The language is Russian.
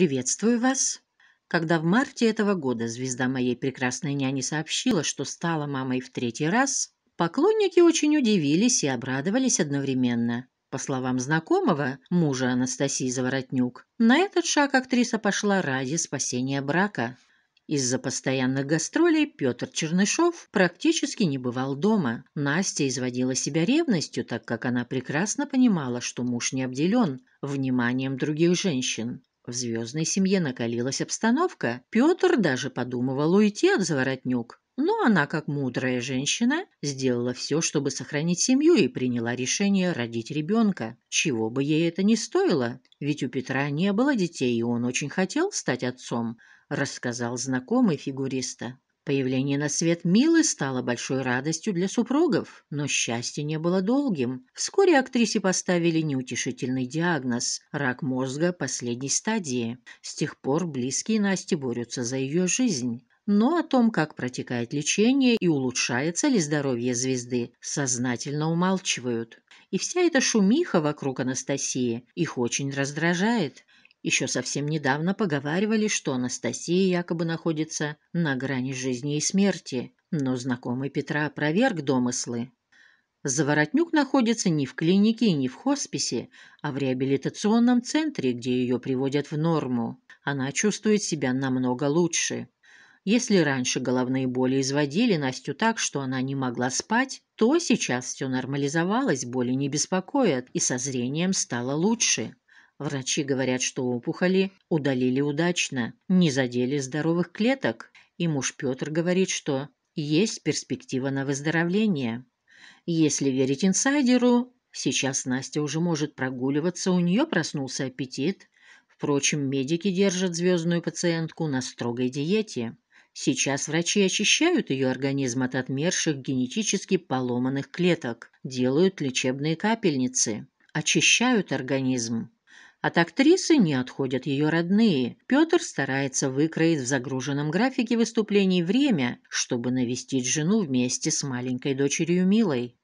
«Приветствую вас!» Когда в марте этого года звезда моей прекрасной няни сообщила, что стала мамой в третий раз, поклонники очень удивились и обрадовались одновременно. По словам знакомого, мужа Анастасии Заворотнюк, на этот шаг актриса пошла ради спасения брака. Из-за постоянных гастролей Петр Чернышов практически не бывал дома. Настя изводила себя ревностью, так как она прекрасно понимала, что муж не обделен вниманием других женщин. В звездной семье накалилась обстановка. Петр даже подумывал уйти от заворотнюк. Но она, как мудрая женщина, сделала все, чтобы сохранить семью и приняла решение родить ребенка. Чего бы ей это ни стоило, ведь у Петра не было детей, и он очень хотел стать отцом, рассказал знакомый фигуриста. Появление на свет Милы стало большой радостью для супругов, но счастье не было долгим. Вскоре актрисе поставили неутешительный диагноз – рак мозга последней стадии. С тех пор близкие Насти борются за ее жизнь. Но о том, как протекает лечение и улучшается ли здоровье звезды, сознательно умалчивают. И вся эта шумиха вокруг Анастасии их очень раздражает. Еще совсем недавно поговаривали, что Анастасия якобы находится на грани жизни и смерти, но знакомый Петра опроверг домыслы. Заворотнюк находится не в клинике и не в хосписе, а в реабилитационном центре, где ее приводят в норму. Она чувствует себя намного лучше. Если раньше головные боли изводили Настю так, что она не могла спать, то сейчас все нормализовалось, боли не беспокоят, и со зрением стало лучше. Врачи говорят, что опухоли удалили удачно, не задели здоровых клеток. И муж Петр говорит, что есть перспектива на выздоровление. Если верить инсайдеру, сейчас Настя уже может прогуливаться, у нее проснулся аппетит. Впрочем, медики держат звездную пациентку на строгой диете. Сейчас врачи очищают ее организм от отмерших генетически поломанных клеток, делают лечебные капельницы, очищают организм. От актрисы не отходят ее родные. Петр старается выкроить в загруженном графике выступлений время, чтобы навестить жену вместе с маленькой дочерью Милой.